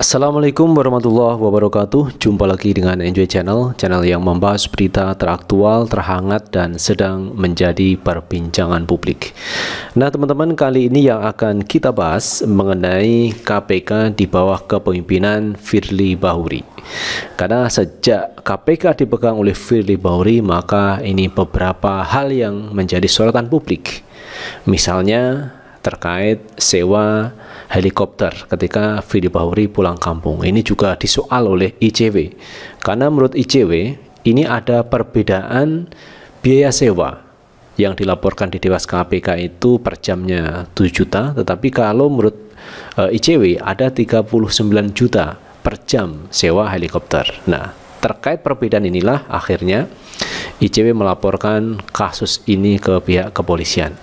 Assalamualaikum warahmatullahi wabarakatuh Jumpa lagi dengan Enjoy Channel Channel yang membahas berita teraktual, terhangat, dan sedang menjadi perbincangan publik Nah teman-teman kali ini yang akan kita bahas mengenai KPK di bawah kepemimpinan Firly Bahuri Karena sejak KPK dipegang oleh Firly Bahuri Maka ini beberapa hal yang menjadi sorotan publik Misalnya terkait sewa helikopter ketika Fidi Bahuri pulang kampung. Ini juga disoal oleh ICW. Karena menurut ICW, ini ada perbedaan biaya sewa yang dilaporkan di Dewas KPK itu per jamnya 7 juta, tetapi kalau menurut eh, ICW ada 39 juta per jam sewa helikopter. Nah, terkait perbedaan inilah akhirnya ICW melaporkan kasus ini ke pihak kepolisian.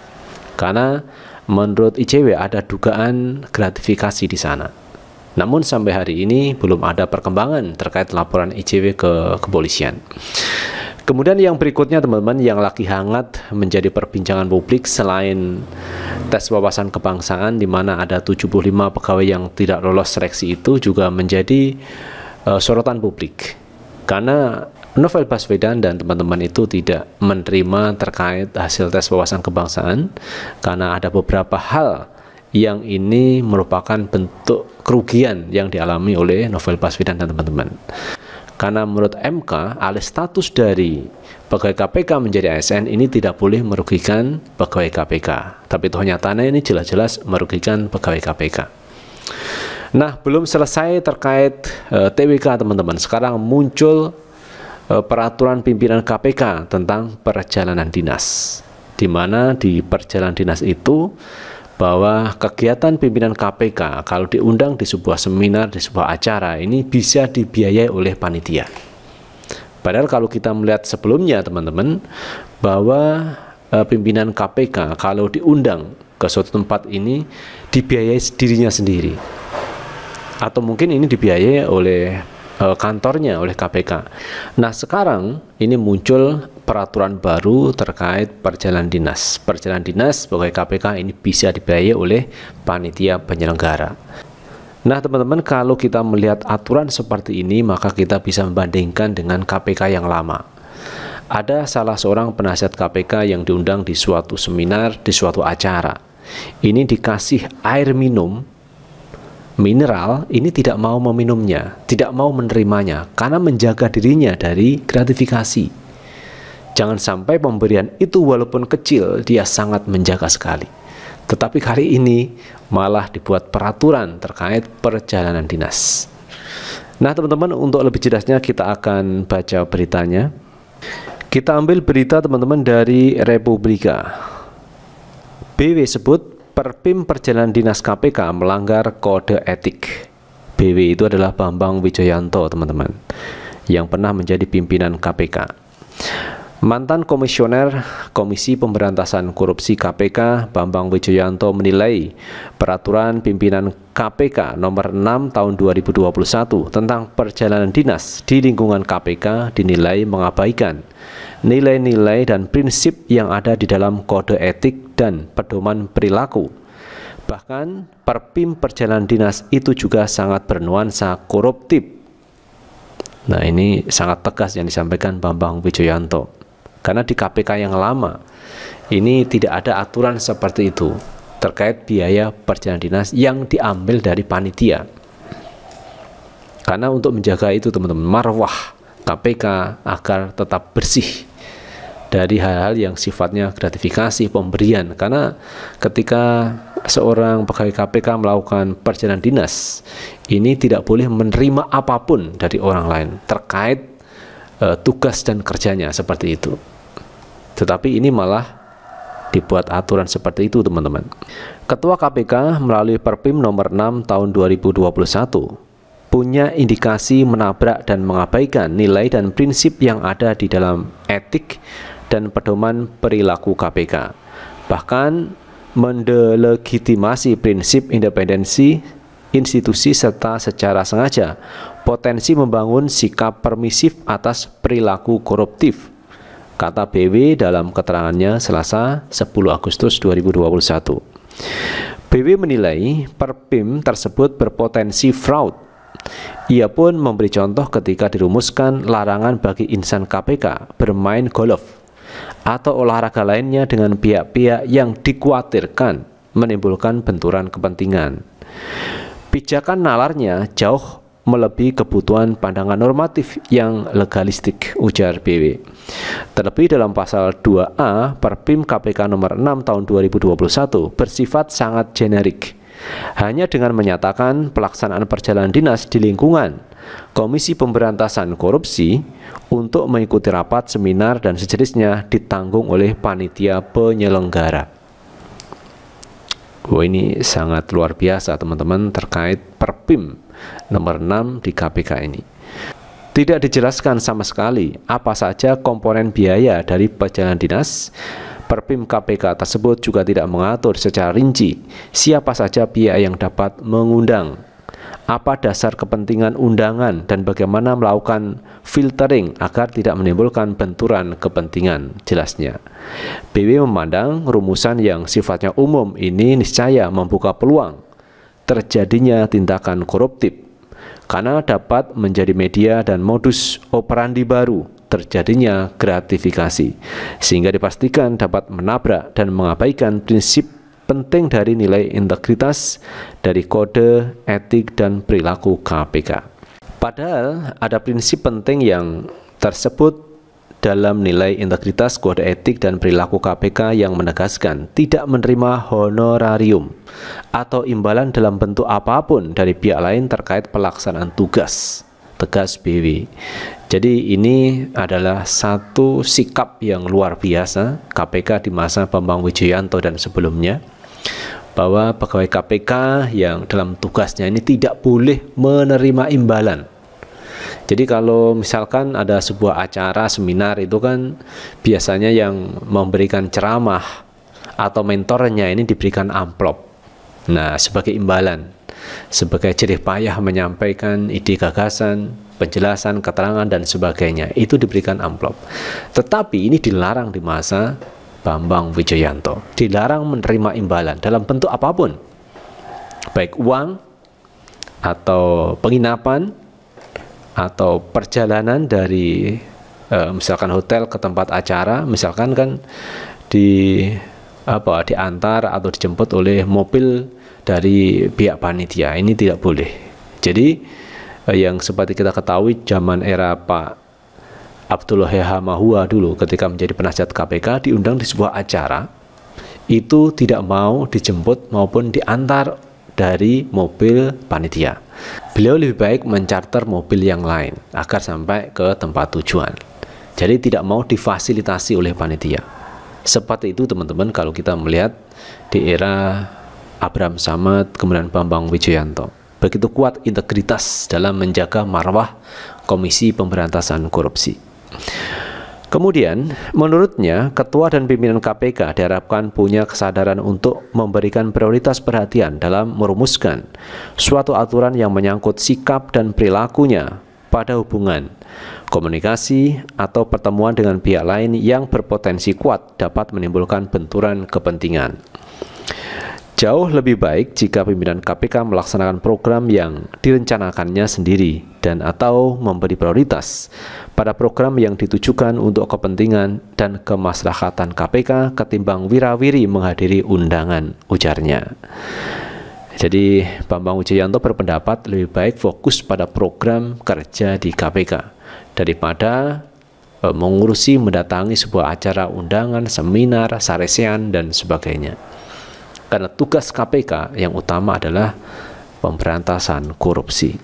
Karena menurut ICW ada dugaan gratifikasi di sana. Namun sampai hari ini belum ada perkembangan terkait laporan ICW ke kepolisian. Kemudian yang berikutnya teman-teman yang lagi hangat menjadi perbincangan publik selain tes wawasan kebangsaan di mana ada 75 pegawai yang tidak lolos seleksi itu juga menjadi uh, sorotan publik. Karena Novel Baswedan dan teman-teman itu tidak menerima terkait hasil tes wawasan kebangsaan karena ada beberapa hal yang ini merupakan bentuk kerugian yang dialami oleh Novel Baswedan dan teman-teman. Karena menurut MK, alih status dari pegawai KPK menjadi ASN ini tidak boleh merugikan pegawai KPK. Tapi itu nyatanya ini jelas-jelas merugikan pegawai KPK. Nah, belum selesai terkait e, eh, TWK teman-teman. Sekarang muncul e, peraturan pimpinan KPK tentang perjalanan dinas. Di mana di perjalanan dinas itu bahwa kegiatan pimpinan KPK kalau diundang di sebuah seminar, di sebuah acara ini bisa dibiayai oleh panitia. Padahal kalau kita melihat sebelumnya teman-teman bahwa e, pimpinan KPK kalau diundang ke suatu tempat ini dibiayai dirinya sendiri atau mungkin ini dibiayai oleh uh, kantornya oleh KPK. Nah, sekarang ini muncul peraturan baru terkait perjalanan dinas. Perjalanan dinas sebagai KPK ini bisa dibiayai oleh panitia penyelenggara. Nah, teman-teman, kalau kita melihat aturan seperti ini, maka kita bisa membandingkan dengan KPK yang lama. Ada salah seorang penasihat KPK yang diundang di suatu seminar, di suatu acara. Ini dikasih air minum mineral ini tidak mau meminumnya, tidak mau menerimanya karena menjaga dirinya dari gratifikasi. Jangan sampai pemberian itu walaupun kecil dia sangat menjaga sekali. Tetapi kali ini malah dibuat peraturan terkait perjalanan dinas. Nah, teman-teman, untuk lebih jelasnya kita akan baca beritanya. Kita ambil berita teman-teman dari Republika. BW sebut Perpim perjalanan dinas KPK melanggar kode etik. BW itu adalah Bambang Wijoyanto, teman-teman, yang pernah menjadi pimpinan KPK. Mantan komisioner Komisi Pemberantasan Korupsi KPK, Bambang Wijoyanto menilai peraturan pimpinan KPK nomor 6 tahun 2021 tentang perjalanan dinas di lingkungan KPK dinilai mengabaikan nilai-nilai dan prinsip yang ada di dalam kode etik dan pedoman perilaku. Bahkan perpim perjalanan dinas itu juga sangat bernuansa koruptif. Nah ini sangat tegas yang disampaikan Bambang Wijoyanto. Karena di KPK yang lama ini tidak ada aturan seperti itu terkait biaya perjalanan dinas yang diambil dari panitia. Karena untuk menjaga itu teman-teman marwah KPK agar tetap bersih dari hal-hal yang sifatnya gratifikasi pemberian karena ketika seorang pegawai KPK melakukan perjalanan dinas ini tidak boleh menerima apapun dari orang lain terkait uh, tugas dan kerjanya seperti itu tetapi ini malah dibuat aturan seperti itu teman-teman Ketua KPK melalui Perpim nomor 6 tahun 2021 punya indikasi menabrak dan mengabaikan nilai dan prinsip yang ada di dalam etik dan pedoman perilaku KPK. Bahkan mendelegitimasi prinsip independensi institusi serta secara sengaja potensi membangun sikap permisif atas perilaku koruptif kata BW dalam keterangannya Selasa 10 Agustus 2021. BW menilai Perpim tersebut berpotensi fraud. Ia pun memberi contoh ketika dirumuskan larangan bagi insan KPK bermain golf atau olahraga lainnya dengan pihak-pihak yang dikhawatirkan menimbulkan benturan kepentingan. Pijakan nalarnya jauh melebihi kebutuhan pandangan normatif yang legalistik, ujar BW. Terlebih dalam pasal 2A Perpim KPK nomor 6 tahun 2021 bersifat sangat generik. Hanya dengan menyatakan pelaksanaan perjalanan dinas di lingkungan Komisi Pemberantasan Korupsi untuk mengikuti rapat, seminar, dan sejenisnya ditanggung oleh panitia penyelenggara. Wah oh, ini sangat luar biasa teman-teman terkait Perpim nomor 6 di KPK ini. Tidak dijelaskan sama sekali apa saja komponen biaya dari perjalanan dinas. Perpim KPK tersebut juga tidak mengatur secara rinci siapa saja pihak yang dapat mengundang apa dasar kepentingan undangan dan bagaimana melakukan filtering agar tidak menimbulkan benturan kepentingan jelasnya. BW memandang rumusan yang sifatnya umum ini niscaya membuka peluang terjadinya tindakan koruptif karena dapat menjadi media dan modus operandi baru terjadinya gratifikasi sehingga dipastikan dapat menabrak dan mengabaikan prinsip penting dari nilai integritas dari kode etik dan perilaku KPK. Padahal ada prinsip penting yang tersebut dalam nilai integritas kode etik dan perilaku KPK yang menegaskan tidak menerima honorarium atau imbalan dalam bentuk apapun dari pihak lain terkait pelaksanaan tugas tegas BW. Jadi ini adalah satu sikap yang luar biasa KPK di masa Bambang wijayanto dan sebelumnya bahwa pegawai KPK yang dalam tugasnya ini tidak boleh menerima imbalan. Jadi kalau misalkan ada sebuah acara seminar itu kan biasanya yang memberikan ceramah atau mentornya ini diberikan amplop. Nah, sebagai imbalan, sebagai jerih payah menyampaikan ide gagasan, penjelasan, keterangan dan sebagainya, itu diberikan amplop. Tetapi ini dilarang di masa Bambang Wijayanto dilarang menerima imbalan dalam bentuk apapun baik uang atau penginapan atau perjalanan dari eh, misalkan hotel ke tempat acara misalkan kan di apa diantar atau dijemput oleh mobil dari pihak panitia ini tidak boleh jadi eh, yang seperti kita ketahui zaman era Pak Abdullah Hamahua dulu ketika menjadi penasihat KPK diundang di sebuah acara itu tidak mau dijemput maupun diantar dari mobil panitia. Beliau lebih baik mencarter mobil yang lain agar sampai ke tempat tujuan. Jadi tidak mau difasilitasi oleh panitia. Seperti itu teman-teman kalau kita melihat di era Abraham Samad kemudian Bambang Wijoyanto begitu kuat integritas dalam menjaga marwah Komisi Pemberantasan Korupsi. Kemudian, menurutnya, ketua dan pimpinan KPK diharapkan punya kesadaran untuk memberikan prioritas perhatian dalam merumuskan suatu aturan yang menyangkut sikap dan perilakunya pada hubungan, komunikasi, atau pertemuan dengan pihak lain yang berpotensi kuat dapat menimbulkan benturan kepentingan. Jauh lebih baik jika pimpinan KPK melaksanakan program yang direncanakannya sendiri dan atau memberi prioritas pada program yang ditujukan untuk kepentingan dan kemaslahatan KPK ketimbang wirawiri menghadiri undangan ujarnya. Jadi Bambang Wijayanto berpendapat lebih baik fokus pada program kerja di KPK daripada eh, mengurusi mendatangi sebuah acara undangan, seminar, saresean dan sebagainya. Karena tugas KPK yang utama adalah pemberantasan korupsi.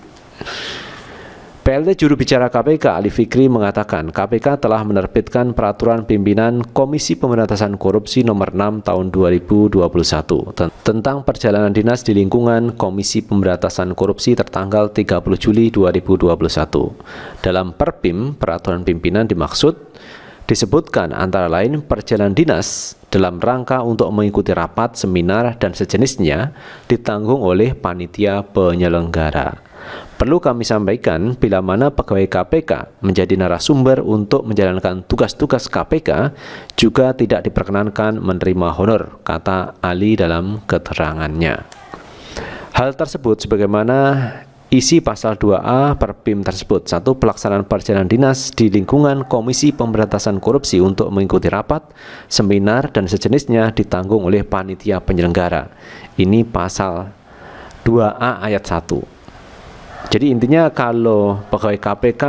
PLT juru bicara KPK Ali Fikri mengatakan KPK telah menerbitkan peraturan pimpinan Komisi Pemberantasan Korupsi nomor 6 tahun 2021 tentang perjalanan dinas di lingkungan Komisi Pemberantasan Korupsi tertanggal 30 Juli 2021. Dalam Perpim, peraturan pimpinan dimaksud disebutkan antara lain perjalanan dinas dalam rangka untuk mengikuti rapat, seminar, dan sejenisnya ditanggung oleh panitia penyelenggara. Perlu kami sampaikan bila mana pegawai KPK menjadi narasumber untuk menjalankan tugas-tugas KPK juga tidak diperkenankan menerima honor, kata Ali dalam keterangannya. Hal tersebut sebagaimana isi pasal 2A Perpim tersebut. Satu, pelaksanaan perjalanan dinas di lingkungan Komisi Pemberantasan Korupsi untuk mengikuti rapat, seminar, dan sejenisnya ditanggung oleh panitia penyelenggara. Ini pasal 2A ayat 1. Jadi intinya kalau pegawai KPK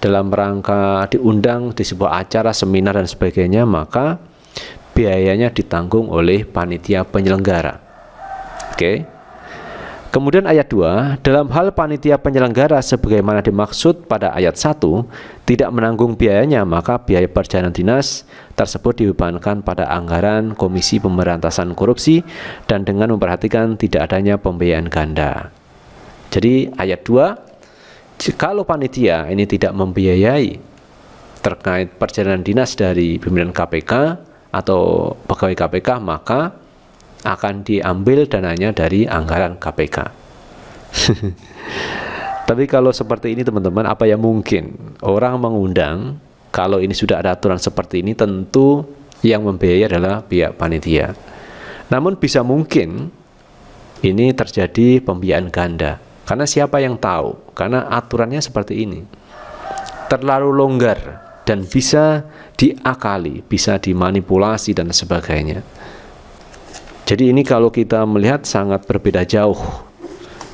dalam rangka diundang di sebuah acara, seminar dan sebagainya, maka biayanya ditanggung oleh panitia penyelenggara. Oke. Kemudian ayat 2, dalam hal panitia penyelenggara sebagaimana dimaksud pada ayat 1, tidak menanggung biayanya, maka biaya perjalanan dinas tersebut dibebankan pada anggaran Komisi Pemberantasan Korupsi dan dengan memperhatikan tidak adanya pembiayaan ganda. Jadi ayat 2 kalau panitia ini tidak membiayai terkait perjalanan dinas dari pimpinan KPK atau pegawai KPK maka akan diambil dananya dari anggaran KPK. Tapi kalau seperti ini teman-teman apa yang mungkin orang mengundang kalau ini sudah ada aturan seperti ini tentu yang membiayai adalah pihak panitia. Namun bisa mungkin ini terjadi pembiayaan ganda. Karena siapa yang tahu? Karena aturannya seperti ini. Terlalu longgar dan bisa diakali, bisa dimanipulasi dan sebagainya. Jadi ini kalau kita melihat sangat berbeda jauh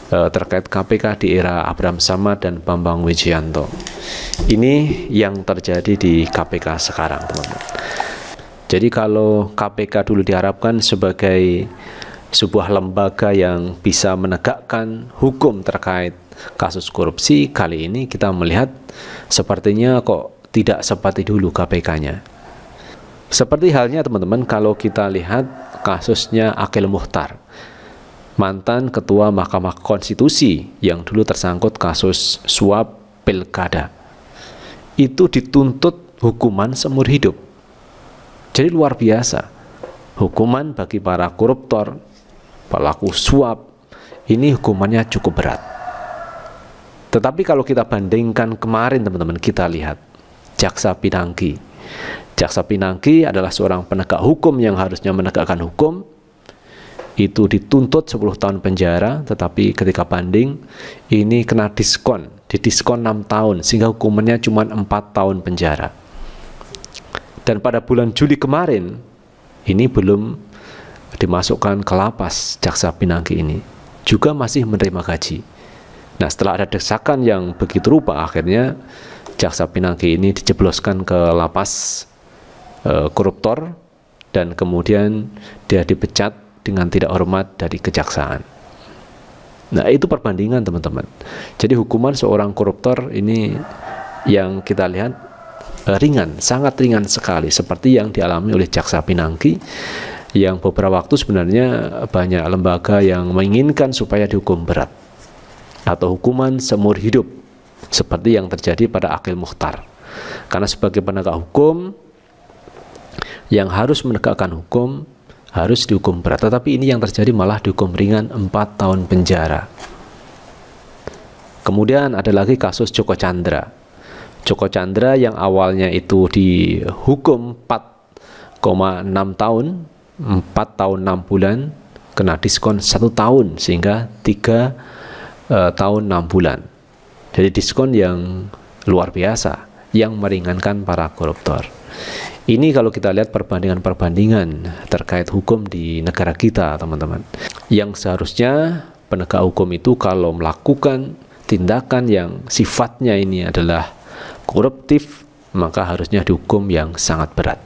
e, terkait KPK di era Abraham Samad dan Bambang Wijayanto. Ini yang terjadi di KPK sekarang, teman-teman. Jadi kalau KPK dulu diharapkan sebagai sebuah lembaga yang bisa menegakkan hukum terkait kasus korupsi kali ini kita melihat sepertinya kok tidak seperti dulu KPK-nya. Seperti halnya teman-teman kalau kita lihat kasusnya Akil Muhtar, mantan ketua Mahkamah Konstitusi yang dulu tersangkut kasus suap pilkada. Itu dituntut hukuman seumur hidup. Jadi luar biasa. Hukuman bagi para koruptor pelaku suap, ini hukumannya cukup berat. Tetapi kalau kita bandingkan kemarin teman-teman kita lihat jaksa pinangki. Jaksa pinangki adalah seorang penegak hukum yang harusnya menegakkan hukum itu dituntut 10 tahun penjara tetapi ketika banding ini kena diskon diskon 6 tahun sehingga hukumannya cuma 4 tahun penjara dan pada bulan Juli kemarin ini belum dimasukkan ke lapas jaksa pinangki ini juga masih menerima gaji. Nah setelah ada desakan yang begitu rupa akhirnya jaksa pinangki ini dijebloskan ke lapas e, koruptor dan kemudian dia dipecat dengan tidak hormat dari kejaksaan. Nah itu perbandingan teman-teman. Jadi hukuman seorang koruptor ini yang kita lihat e, ringan, sangat ringan sekali seperti yang dialami oleh jaksa pinangki yang beberapa waktu sebenarnya banyak lembaga yang menginginkan supaya dihukum berat atau hukuman seumur hidup seperti yang terjadi pada Akil Mukhtar. Karena sebagai penegak hukum yang harus menegakkan hukum harus dihukum berat, tetapi ini yang terjadi malah dihukum ringan 4 tahun penjara. Kemudian ada lagi kasus Joko Chandra. Joko Chandra yang awalnya itu dihukum 4,6 tahun 4 tahun 6 bulan kena diskon 1 tahun sehingga 3 uh, eh, tahun 6 bulan. Jadi diskon yang luar biasa yang meringankan para koruptor. Ini kalau kita lihat perbandingan-perbandingan terkait hukum di negara kita, teman-teman. Yang seharusnya penegak hukum itu kalau melakukan tindakan yang sifatnya ini adalah koruptif, maka harusnya dihukum yang sangat berat.